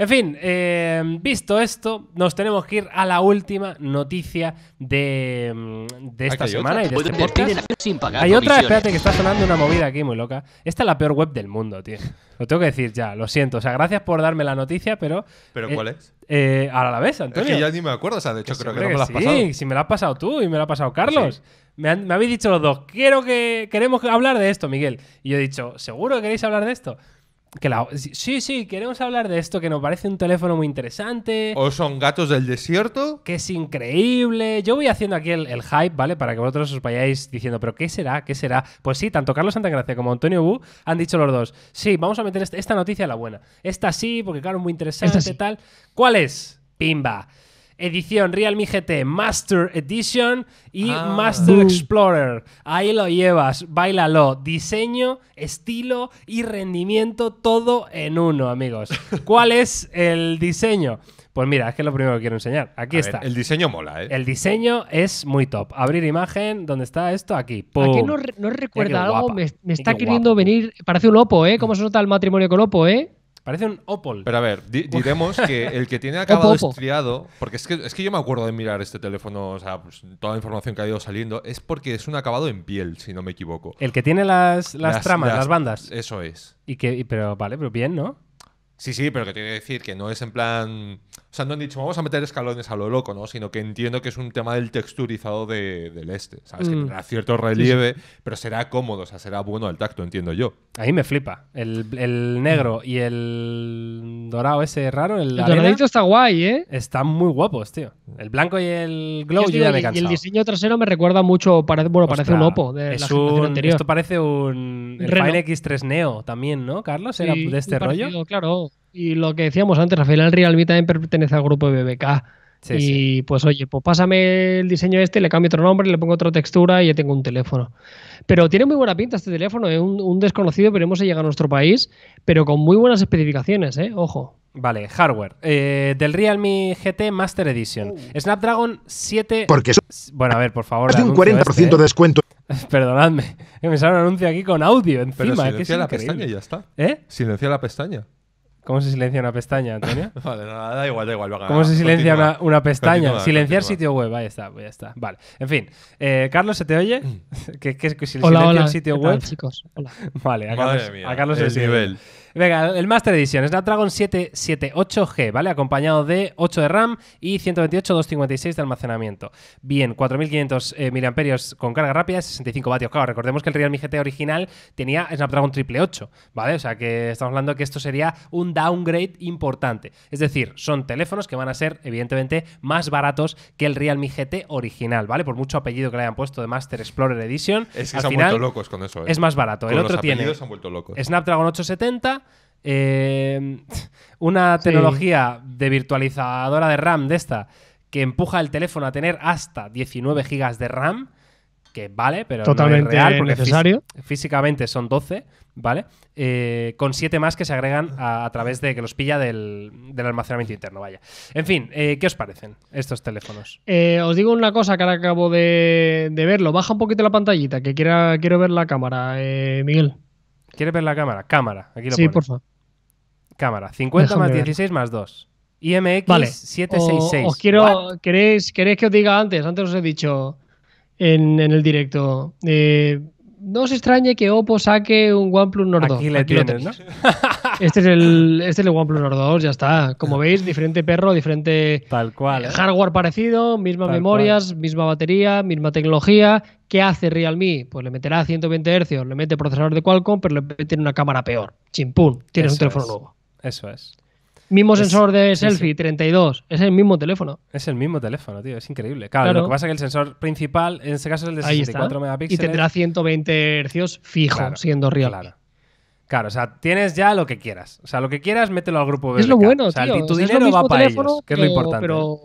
En fin, eh, visto esto, nos tenemos que ir a la última noticia de, em, esta ah, semana y de pues este podcast. Hay otra, espérate, que está sonando una movida aquí muy loca. Esta es la peor web del mundo, tío. Lo tengo que decir ya, lo siento. O sea, gracias por darme la noticia, pero. ¿Pero eh, cuál es? ahora eh, la ves, Antonio. Es que ya ni me acuerdo, o sea, de hecho creo que no la has sí, Sí, si me la has pasado tú y me la ha pasado Carlos. Me, habéis dicho los dos, quiero que queremos hablar de esto, Miguel. Y yo he dicho, ¿seguro que queréis hablar de esto? Sí, sí, queremos hablar de esto, que nos parece un teléfono muy interesante. ¿O son gatos del desierto? Que es increíble. Yo voy haciendo aquí el, hype, ¿vale? Para que vosotros os vayáis diciendo, ¿pero qué será? ¿Qué será? Pues sí, tanto Carlos Santagracia como Antonio Bu han dicho los dos, sí, vamos a meter este, esta noticia a la buena. Esta sí, porque claro, muy interesante y tal. ¿Cuál es? Pimba edición Realme GT Master Edition y ah. Master uh. Explorer. Ahí lo llevas, bailalo. Diseño, estilo y rendimiento todo en uno, amigos. ¿Cuál es el diseño? Pues mira, es que es lo primero que quiero enseñar. Aquí está. el diseño mola, ¿eh? El diseño es muy top. Abrir imagen, ¿dónde está esto? Aquí. ¿Por qué no, recuerda algo? Me, está queriendo venir. Parece un opo, ¿eh? ¿Cómo se nota el matrimonio con opo, eh? Parece un Opol Pero a ver, diremos que el que tiene acabado estriado, porque es que, yo me acuerdo de mirar este teléfono, o sea, pues, toda la información que ha ido saliendo, es porque es un acabado en piel, si no me equivoco. El que tiene las, las, tramas, las, bandas. Eso es. Y que, pero vale, pero bien, ¿no? Sí, sí, pero que tiene que decir que no es en plan. O sea, no han dicho vamos a meter escalones a lo loco, ¿no? Sino que entiendo que es un tema del texturizado de, del este. ¿Sabes? Que mm. tendrá cierto relieve, pero será cómodo, o sea, será bueno al tacto, entiendo yo. Ahí me flipa. El, negro y el dorado ese raro. El, el doradito está guay, ¿eh? Están muy guapos, tío. El blanco y el glow yo, ya me Y el diseño trasero me recuerda mucho, bueno, parece un Oppo de la anterior. Esto parece un el X3 Neo también, ¿no, Carlos? Era de este rollo. Claro, y lo que decíamos antes, Rafael, final Realme también pertenece al grupo BBK. Sí, y pues oye, pues pásame el diseño este, le cambio otro nombre, le pongo otra textura y ya tengo un teléfono. Pero tiene muy buena pinta este teléfono, es un, desconocido, veremos hemos llega a nuestro país, pero con muy buenas especificaciones, ¿eh? ojo. Vale, hardware. Eh, del Realme GT Master Edition. Oh. Snapdragon 7. Porque Bueno, a ver, por favor. Es de un 40% este, ¿eh? de descuento. Perdonadme, me sale un anuncio aquí con audio encima. Pero silencia la pestaña y ya está. ¿Eh? Silencia la pestaña. ¿Cómo se silencia una pestaña, Antonio? vale, no, da igual, da igual. acabar. ¿Cómo se silencia una, una, pestaña? Silenciar sitio web, ahí está, pues ahí está. Vale, en fin. Eh, Carlos, ¿se te oye? Mm. ¿Qué, es que si hola, hola, sitio ¿qué tal, web? chicos. Hola. Vale, a Carlos, mía, a Carlos el nivel. Venga, el Master Edition, Snapdragon 778G, ¿vale? Acompañado de 8 de RAM y 128, 256 de almacenamiento. Bien, 4500 mAh eh, con carga rápida, 65 vatios. Claro, recordemos que el Realme GT original tenía Snapdragon triple 8, ¿vale? O sea que estamos hablando que esto sería un downgrade importante. Es decir, son teléfonos que van a ser, evidentemente, más baratos que el Realme GT original, ¿vale? Por mucho apellido que le hayan puesto de Master Explorer Edition. Es que se han vuelto locos con eso. ¿eh? Es más barato. el otro tiene. han Snapdragon 870 Em, una tecnología de virtualizadora de RAM de esta que empuja el teléfono a tener hasta 19 gigas de RAM, que vale, pero Totalmente no es real necesario. físicamente son 12, ¿vale? Eh, con 7 más que se agregan a, través de que los pilla del, almacenamiento interno, vaya. En fin, eh, ¿qué os parecen estos teléfonos? Eh, os digo una cosa que ahora acabo de, verlo. Baja un poquito la pantallita, que quiera, quiero ver la cámara, Miguel. ¿Quieres ver la cámara? Cámara. Aquí lo sí, por favor. Cámara. 50 más 16 más 2. IMX vale. 766. quiero, ¿queréis, que os diga antes? Antes os he dicho en, en el directo. Eh, no os extrañe que Oppo saque un OnePlus Nord 2. Aquí ¿no? Este, este es, el, OnePlus Nord 2, ya está. Como veis, diferente perro, diferente eh, ¿eh? hardware parecido, mismas memorias, misma batería, misma tecnología. ¿Qué hace Realme? Pues le meterá 120 Hz, le mete procesador de Qualcomm, pero le mete una cámara peor. Chimpún, tienes un teléfono nuevo. Eso es. Mismo sensor de selfie, 32. Es el mismo teléfono. Es el mismo teléfono, tío. Es increíble. Claro, lo que pasa es que el sensor principal, en este caso, es el de 64 megapíxeles. Y tendrá 120 hercios fijo, siendo real. Claro. Claro, o sea, tienes ya lo que quieras. O sea, lo que quieras, mételo al grupo B. Es lo bueno, o sea, Tu dinero va para ellos, que es lo importante. Pero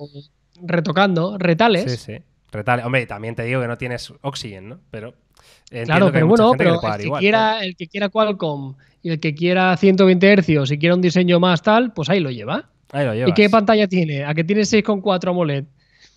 retocando, retales. Sí, sí. Retales. Hombre, también te digo que no tienes Oxygen, ¿no? Pero claro, pero bueno, pero el, que quiera, el que quiera Qualcomm y el que quiera 120 Hz y quiera un diseño más tal, pues ahí lo lleva. ¿Y qué pantalla tiene? ¿A que tiene 6,4 AMOLED?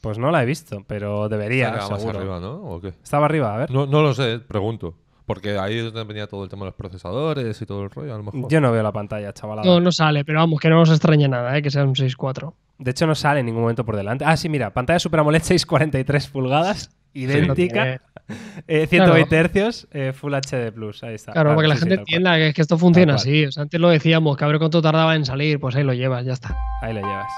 Pues no la he visto, pero debería. Estaba arriba, ¿no? ¿O qué? Estaba arriba, a ver. No, lo sé, pregunto. Porque ahí es donde venía todo el tema de los procesadores y todo el rollo, a lo mejor. Yo no veo la pantalla, chaval. No, no sale, pero vamos, que no nos extraña nada, ¿eh? que sea un 6.4. De hecho, no sale en ningún momento por delante. Ah, sí, mira, pantalla Super AMOLED 643 pulgadas, idéntica, eh, 120 claro. Eh, Full HD Plus. Ahí está. Claro, para que la gente entienda que, que esto funciona así. O sea, antes lo decíamos, que a ver cuánto tardaba en salir, pues ahí lo llevas, ya está. Ahí lo llevas.